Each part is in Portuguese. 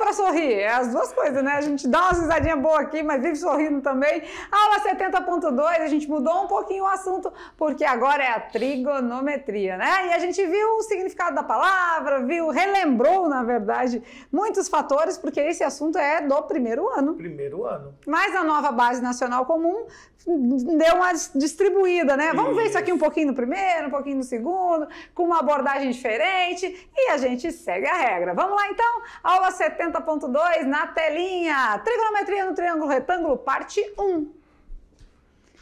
para sorrir. É as duas coisas, né? A gente dá uma risadinha boa aqui, mas vive sorrindo também. Aula 70.2, a gente mudou um pouquinho o assunto, porque agora é a trigonometria, né? E a gente viu o significado da palavra, viu, relembrou, na verdade, muitos fatores, porque esse assunto é do primeiro ano. Primeiro ano. Mas a nova base nacional comum deu uma distribuída, né? Vamos isso. ver isso aqui um pouquinho no primeiro, um pouquinho no segundo, com uma abordagem diferente, e a gente segue a regra. Vamos lá então? Aula 70 90.2 na telinha. Trigonometria no triângulo retângulo, parte 1.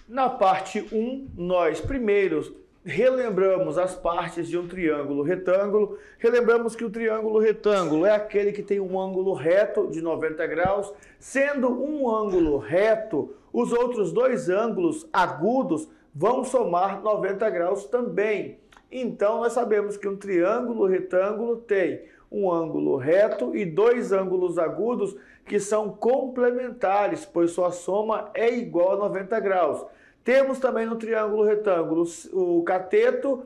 Na parte 1, nós primeiros relembramos as partes de um triângulo retângulo. Relembramos que o triângulo retângulo é aquele que tem um ângulo reto de 90 graus, sendo um ângulo reto, os outros dois ângulos agudos vão somar 90 graus também. Então, nós sabemos que um triângulo retângulo tem um ângulo reto e dois ângulos agudos que são complementares, pois sua soma é igual a 90 graus. Temos também no triângulo retângulo o cateto,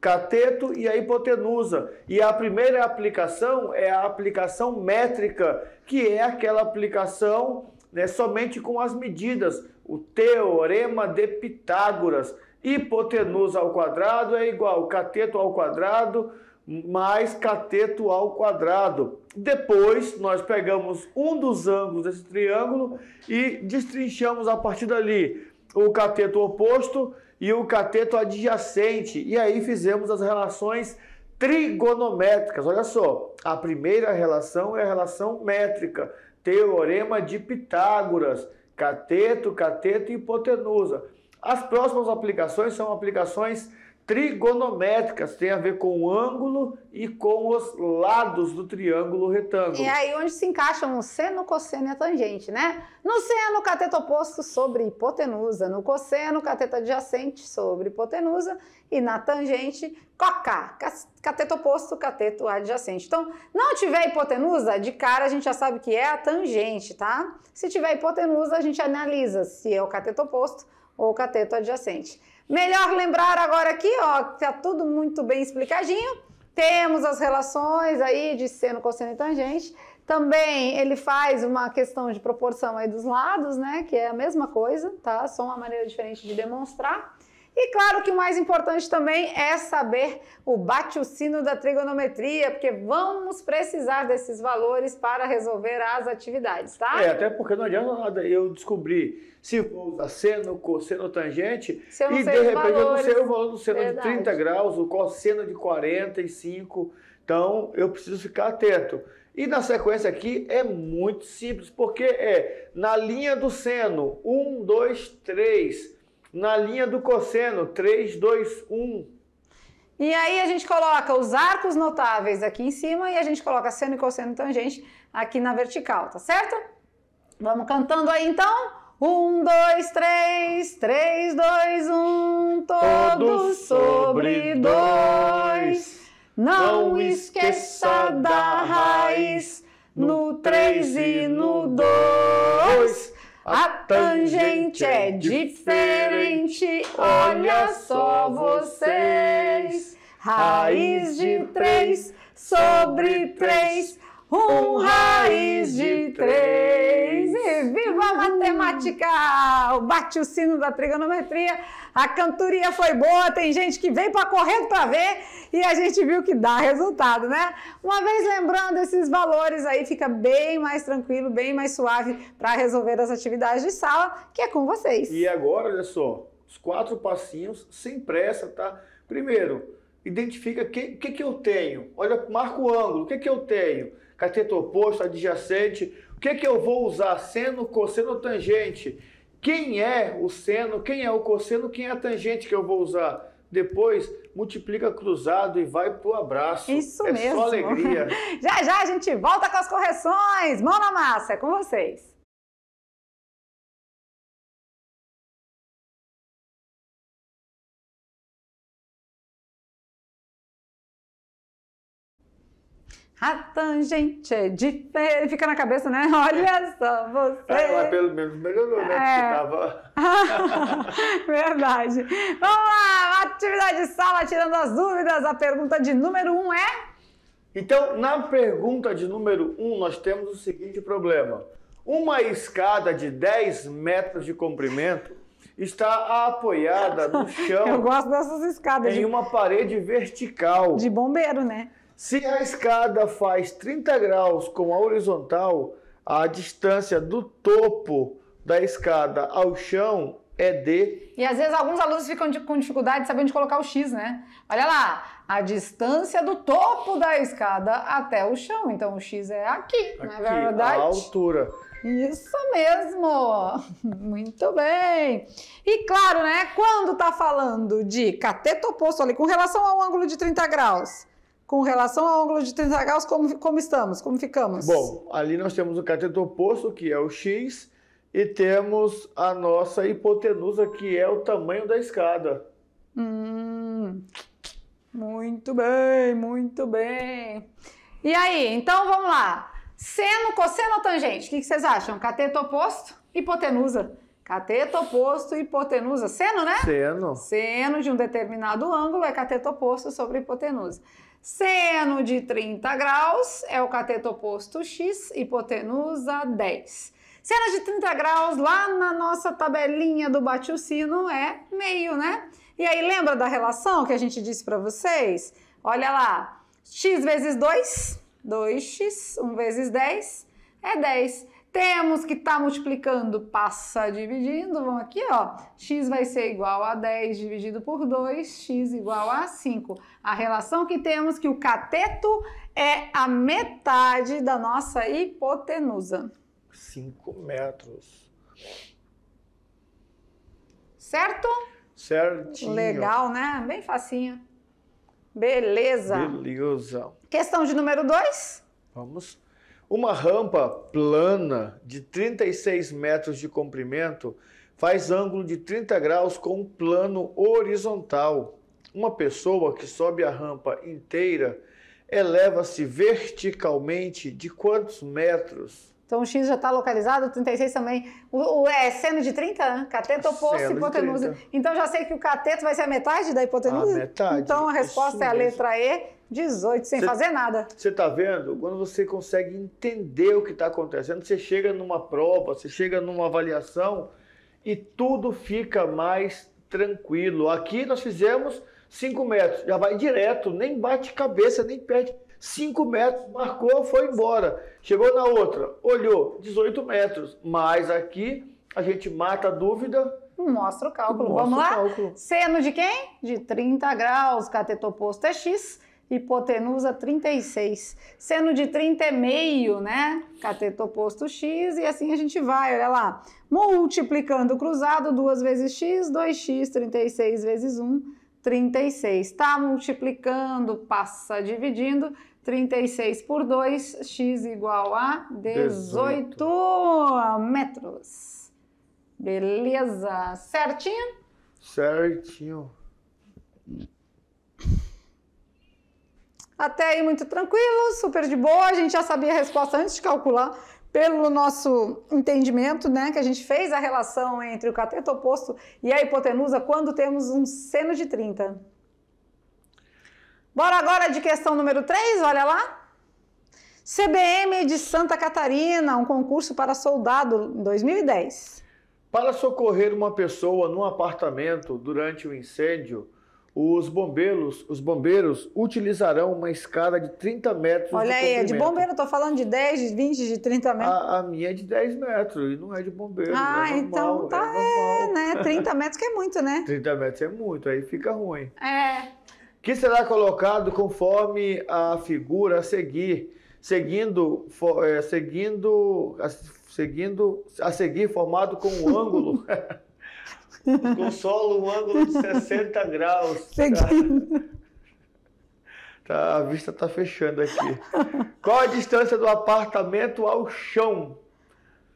cateto e a hipotenusa. E a primeira aplicação é a aplicação métrica, que é aquela aplicação né, somente com as medidas, o teorema de Pitágoras. Hipotenusa ao quadrado é igual cateto ao quadrado mais cateto ao quadrado. Depois, nós pegamos um dos ângulos desse triângulo e destrinchamos a partir dali o cateto oposto e o cateto adjacente. E aí fizemos as relações trigonométricas. Olha só, a primeira relação é a relação métrica, teorema de Pitágoras, cateto, cateto e hipotenusa. As próximas aplicações são aplicações trigonométricas, tem a ver com o ângulo e com os lados do triângulo retângulo. E é aí onde se encaixam o seno, cosseno e a tangente, né? No seno, cateto oposto sobre hipotenusa, no cosseno, cateto adjacente sobre hipotenusa e na tangente, cocá, cateto oposto, cateto adjacente. Então, não tiver hipotenusa, de cara a gente já sabe que é a tangente, tá? Se tiver hipotenusa, a gente analisa se é o cateto oposto ou o cateto adjacente. Melhor lembrar agora aqui, ó, que tá tudo muito bem explicadinho. Temos as relações aí de seno, cosseno e tangente. Também ele faz uma questão de proporção aí dos lados, né? Que é a mesma coisa, tá? Só uma maneira diferente de demonstrar. E claro que o mais importante também é saber o bate-o-sino da trigonometria, porque vamos precisar desses valores para resolver as atividades, tá? É, até porque não adianta nada eu descobrir se vou usar seno, cosseno, tangente se e de repente valores. eu não sei o valor do seno Verdade. de 30 graus, o cosseno de 45. Então eu preciso ficar atento. E na sequência aqui é muito simples, porque é na linha do seno, 1, 2, 3 na linha do cosseno, 3, 2, 1. E aí a gente coloca os arcos notáveis aqui em cima e a gente coloca seno e cosseno tangente aqui na vertical, tá certo? Vamos cantando aí então? Um, dois, três, três, dois, um, todos sobre dois. Não esqueça da raiz no três e no dois. A tangente é diferente, olha só vocês. Raiz de 3 sobre 3 um raiz de três. E viva a matemática! Bate o sino da trigonometria. A cantoria foi boa, tem gente que vem para correr para ver e a gente viu que dá resultado, né? Uma vez lembrando esses valores aí, fica bem mais tranquilo, bem mais suave para resolver as atividades de sala, que é com vocês. E agora, olha só, os quatro passinhos sem pressa, tá? Primeiro, identifica o que, que, que eu tenho. Olha, marca o ângulo, o que, que eu tenho cateto oposto, adjacente. O que, que eu vou usar? Seno, cosseno ou tangente? Quem é o seno? Quem é o cosseno? Quem é a tangente que eu vou usar? Depois multiplica cruzado e vai pro abraço. Isso é mesmo. Só alegria. já já a gente volta com as correções. Mão na massa, é com vocês. A tangente é diferente. Fica na cabeça, né? Olha só, você. É, pelo menos melhorou, né? É. Tava... Verdade. Vamos lá, atividade sala, tirando as dúvidas. A pergunta de número um é. Então, na pergunta de número um, nós temos o seguinte problema. Uma escada de 10 metros de comprimento está apoiada no chão. Eu gosto dessas escadas. Em de... uma parede vertical. De bombeiro, né? Se a escada faz 30 graus com a horizontal, a distância do topo da escada ao chão é de. E às vezes alguns alunos ficam de, com dificuldade de saber onde colocar o X, né? Olha lá, a distância do topo da escada até o chão. Então o X é aqui, aqui não é verdade? A altura. Isso mesmo! Muito bem! E claro, né? Quando tá falando de cateto oposto ali com relação ao ângulo de 30 graus com relação ao ângulo de 30 graus, como, como estamos, como ficamos? Bom, ali nós temos o cateto oposto, que é o X, e temos a nossa hipotenusa, que é o tamanho da escada. Hum, muito bem, muito bem. E aí, então vamos lá. Seno, cosseno ou tangente? O que vocês acham? Cateto oposto, hipotenusa. Cateto oposto, hipotenusa. Seno, né? Seno. Seno de um determinado ângulo é cateto oposto sobre hipotenusa. Seno de 30 graus é o cateto oposto x, hipotenusa 10. Seno de 30 graus, lá na nossa tabelinha do bate o sino, é meio, né? E aí, lembra da relação que a gente disse para vocês? Olha lá, x vezes 2, 2x, 1 vezes 10 é 10. Temos que estar tá multiplicando, passa dividindo. Vamos aqui, ó. x vai ser igual a 10 dividido por 2, x igual a 5. A relação que temos que o cateto é a metade da nossa hipotenusa. 5 metros. Certo? Certinho. Legal, né? Bem facinho. Beleza. Beleza. Questão de número 2? Vamos uma rampa plana de 36 metros de comprimento faz ângulo de 30 graus com um plano horizontal. Uma pessoa que sobe a rampa inteira eleva-se verticalmente de quantos metros? Então o X já está localizado, 36 também. O, o é seno de 30, né? cateto oposto, hipotenusa. Então já sei que o cateto vai ser a metade da hipotenusa? A metade. Então a resposta Isso é a letra E. 18, sem cê, fazer nada. Você tá vendo? Quando você consegue entender o que está acontecendo, você chega numa prova, você chega numa avaliação e tudo fica mais tranquilo. Aqui nós fizemos 5 metros, já vai direto, nem bate cabeça, nem perde. 5 metros, marcou, foi embora. Chegou na outra, olhou, 18 metros. Mas aqui a gente mata a dúvida, mostra o cálculo. Mostra Vamos lá? Cálculo. Seno de quem? De 30 graus, cateto oposto é x, hipotenusa 36, seno de 30 é meio, né? Cateto oposto x, e assim a gente vai, olha lá. Multiplicando cruzado, 2 vezes x, 2x, 36 vezes 1, 36. Tá multiplicando, passa dividindo, 36 por 2, x igual a 18, 18. metros. Beleza, certinho? Certinho. Até aí muito tranquilo, super de boa, a gente já sabia a resposta antes de calcular, pelo nosso entendimento, né, que a gente fez a relação entre o cateto oposto e a hipotenusa quando temos um seno de 30. Bora agora de questão número 3, olha lá. CBM de Santa Catarina, um concurso para soldado em 2010. Para socorrer uma pessoa num apartamento durante o um incêndio, os bombeiros, os bombeiros utilizarão uma escada de 30 metros Olha aí, é de bombeiro, estou falando de 10, de 20, de 30 metros. A, a, minha é de 10 metros e não é de bombeiro. É ah, então é, tá, é normal, então tá, é, é, né? 30 metros que é muito, né? 30 metros é muito, aí fica ruim. É. Que será colocado conforme a figura a seguir, seguindo, for, é, seguindo, a, seguindo, a seguir formado com o ângulo. com solo um ângulo de 60 graus. Seguindo. Tá, a vista está fechando aqui. Qual a distância do apartamento ao chão?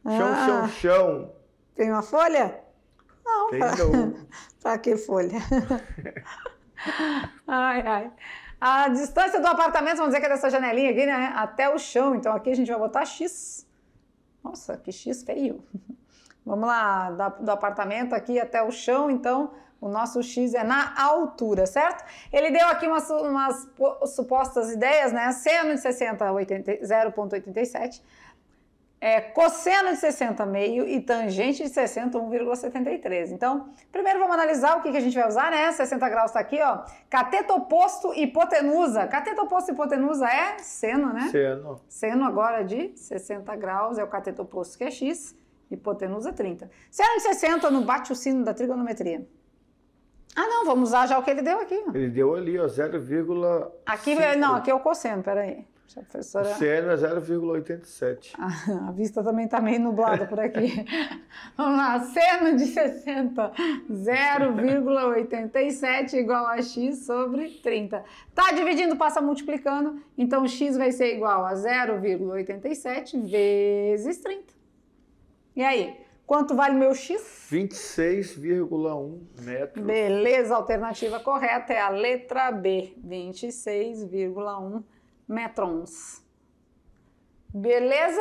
Chão, ah, chão, chão. Tem uma folha? Não. Tem pra... pra que folha? ai, ai. A distância do apartamento, vamos dizer que é dessa janelinha aqui, né? Até o chão. Então aqui a gente vai botar X. Nossa, que X feio. Vamos lá, do apartamento aqui até o chão, então o nosso X é na altura, certo? Ele deu aqui umas, umas supostas ideias, né? Seno de 60, 0,87. É, cosseno de 60 meio e tangente de 60, 1,73. Então, primeiro vamos analisar o que, que a gente vai usar, né? 60 graus está aqui, ó. Cateto oposto hipotenusa. Cateto oposto hipotenusa é seno, né? Seno. Seno agora de 60 graus é o cateto oposto que é x Hipotenusa, 30. Seno de 60, não bate o sino da trigonometria. Ah, não, vamos usar já o que ele deu aqui. Ó. Ele deu ali, ó, 0, Aqui, não, aqui é o cosseno, peraí. A professora... O é 0,87. a vista também está meio nublada por aqui. Vamos lá, seno de 60, 0,87 igual a x sobre 30. Tá dividindo, passa multiplicando, então x vai ser igual a 0,87 vezes 30. E aí? Quanto vale meu X? 26,1 metros. Beleza, a alternativa correta é a letra B, 26,1 metrons. Beleza?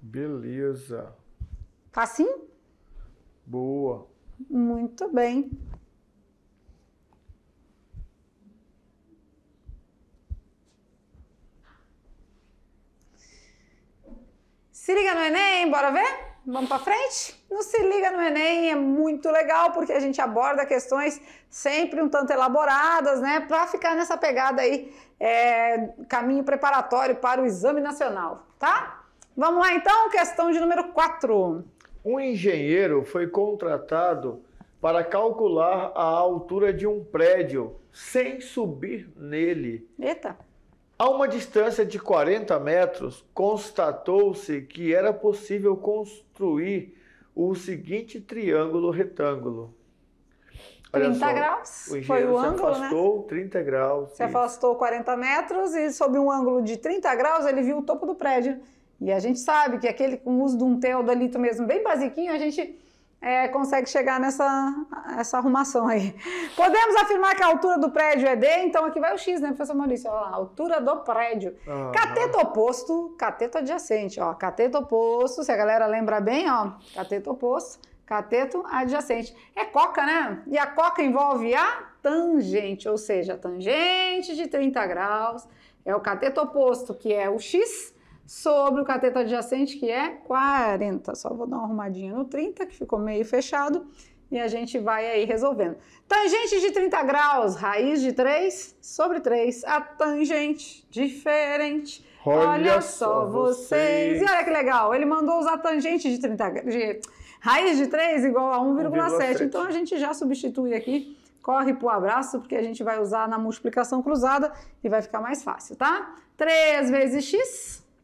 Beleza. Tá sim? Boa. Muito bem. Se liga no Enem, bora ver? Vamos para frente? Não Se Liga no Enem é muito legal porque a gente aborda questões sempre um tanto elaboradas, né? Para ficar nessa pegada aí, é, caminho preparatório para o exame nacional, tá? Vamos lá então, questão de número 4. Um engenheiro foi contratado para calcular a altura de um prédio sem subir nele. Eita! A uma distância de 40 metros, constatou-se que era possível construir o seguinte triângulo retângulo. Olha 30 só, graus o foi o ângulo, né? afastou, né? 30 graus. Se afastou 40 metros e sob um ângulo de 30 graus ele viu o topo do prédio. E a gente sabe que aquele com o uso de um teodolito mesmo bem basiquinho, a gente é, consegue chegar nessa essa arrumação aí. Podemos afirmar que a altura do prédio é D, então aqui vai o X, né, professor Maurício? Olha altura do prédio. Ah, cateto oposto, cateto adjacente, ó. Cateto oposto, se a galera lembra bem, ó. Cateto oposto, cateto adjacente. É coca, né? E a coca envolve a tangente, ou seja, a tangente de 30 graus é o cateto oposto, que é o X, sobre o cateto adjacente, que é 40. Só vou dar uma arrumadinha no 30, que ficou meio fechado, e a gente vai aí resolvendo. Tangente de 30 graus, raiz de 3 sobre 3. A tangente diferente. Olha, olha só vocês. vocês. E olha que legal, ele mandou usar tangente de 30 de raiz de 3 igual a 1,7. Então a gente já substitui aqui corre para o abraço, porque a gente vai usar na multiplicação cruzada e vai ficar mais fácil, tá? 3 vezes x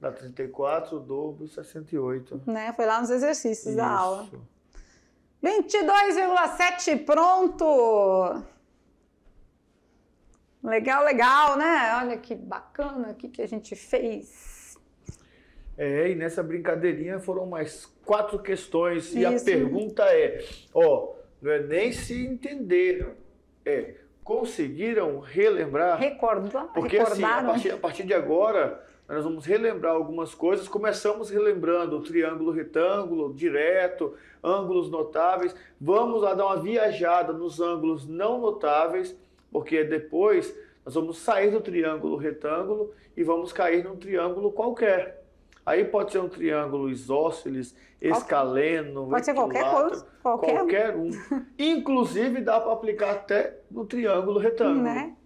Dá 34, o dobro, 68. Né? Foi lá nos exercícios Isso. da aula. 22,7, pronto! Legal, legal, né? Olha que bacana o que, que a gente fez. É, e nessa brincadeirinha foram mais quatro questões. Isso. E a pergunta é: ó, não é nem se entenderam, é conseguiram relembrar. Recordar. Porque recordaram. assim, a partir, a partir de agora nós vamos relembrar algumas coisas. Começamos relembrando o triângulo retângulo, direto, ângulos notáveis. Vamos lá dar uma viajada nos ângulos não notáveis, porque depois nós vamos sair do triângulo retângulo e vamos cair num triângulo qualquer. Aí pode ser um triângulo isósceles, escaleno, pode ser qualquer coisa, qualquer, qualquer um. Inclusive dá para aplicar até no triângulo retângulo. Né?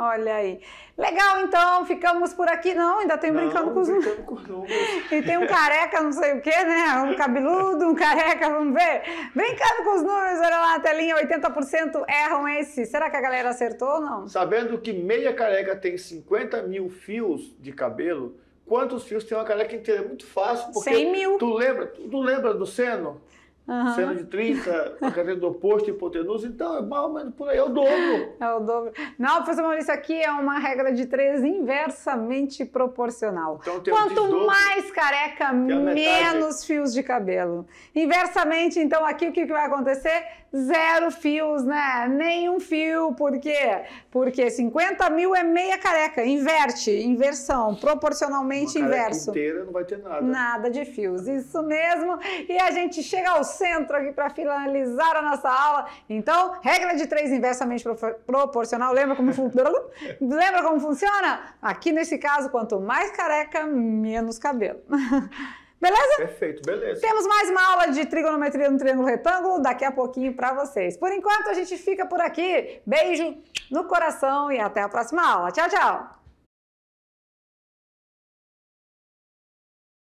Olha aí. Legal, então, ficamos por aqui. Não, ainda tem brincando com os números. e tem um careca, não sei o quê, né? Um cabeludo, um careca, vamos ver. Brincando com os números, olha lá na telinha, 80% erram esse. Será que a galera acertou ou não? Sabendo que meia careca tem 50 mil fios de cabelo, quantos fios tem uma careca inteira? É muito fácil, porque... 100 mil. Tu lembra, tu lembra do seno? Uhum. de 30, o cadeia do oposto, hipotenusa, então é mal, mas por aí é o dobro. É o dobro. Não, professor Maurício, aqui é uma regra de três inversamente proporcional. Então, Quanto mais careca, é menos fios de cabelo. Inversamente, então, aqui o que vai acontecer? zero fios, né? Nenhum fio. Por quê? Porque 50 mil é meia careca. Inverte, inversão, proporcionalmente Uma inverso. inteira não vai ter nada. Nada de fios, isso mesmo. E a gente chega ao centro aqui para finalizar a nossa aula. Então, regra de três inversamente proporcional. Lembra como, fun... Lembra como funciona? Aqui nesse caso, quanto mais careca, menos cabelo. Beleza? Perfeito, beleza. Temos mais uma aula de trigonometria no triângulo retângulo daqui a pouquinho para vocês. Por enquanto, a gente fica por aqui. Beijo no coração e até a próxima aula. Tchau, tchau!